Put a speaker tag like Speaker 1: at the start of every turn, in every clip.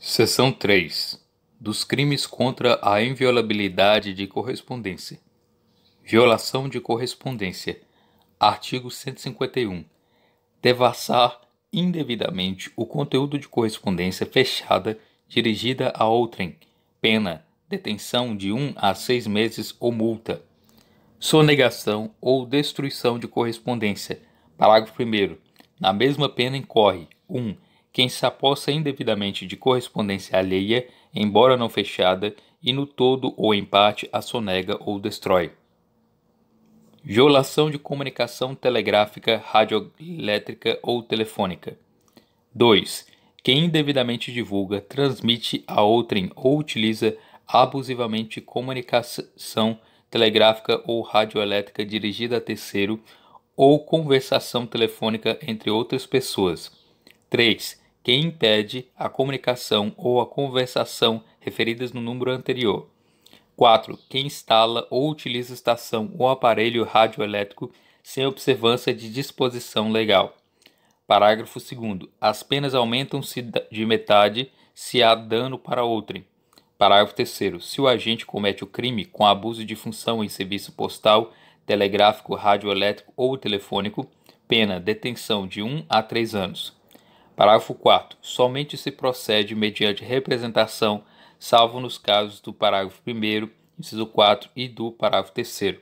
Speaker 1: Seção 3 Dos crimes contra a inviolabilidade de correspondência. Violação de correspondência. Artigo 151. Devassar indevidamente o conteúdo de correspondência fechada dirigida a outrem. Pena: detenção de um a seis meses ou multa. Sonegação ou destruição de correspondência. Parágrafo 1. Na mesma pena incorre 1. Um, quem se aposta indevidamente de correspondência alheia, embora não fechada, e no todo ou em parte a sonega ou destrói. Violação de comunicação telegráfica, radioelétrica ou telefônica. 2. Quem indevidamente divulga, transmite a outrem ou utiliza abusivamente comunicação telegráfica ou radioelétrica dirigida a terceiro ou conversação telefônica entre outras pessoas. 3 quem impede a comunicação ou a conversação referidas no número anterior. 4. Quem instala ou utiliza estação ou aparelho radioelétrico sem observância de disposição legal. Parágrafo 2. As penas aumentam-se de metade se há dano para outrem. Parágrafo 3. Se o agente comete o crime com abuso de função em serviço postal, telegráfico, radioelétrico ou telefônico, pena detenção de 1 um a 3 anos. Parágrafo 4. Somente se procede mediante representação, salvo nos casos do parágrafo 1, inciso 4 e do parágrafo 3.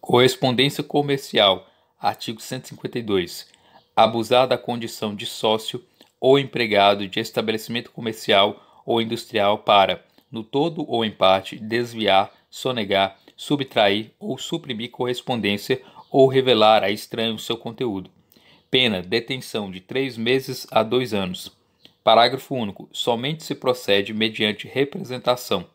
Speaker 1: Correspondência comercial. Artigo 152. Abusar da condição de sócio ou empregado de estabelecimento comercial ou industrial para, no todo ou em parte, desviar, sonegar, subtrair ou suprimir correspondência ou revelar a estranho seu conteúdo Pena: detenção de três meses a dois anos. Parágrafo único. Somente se procede mediante representação.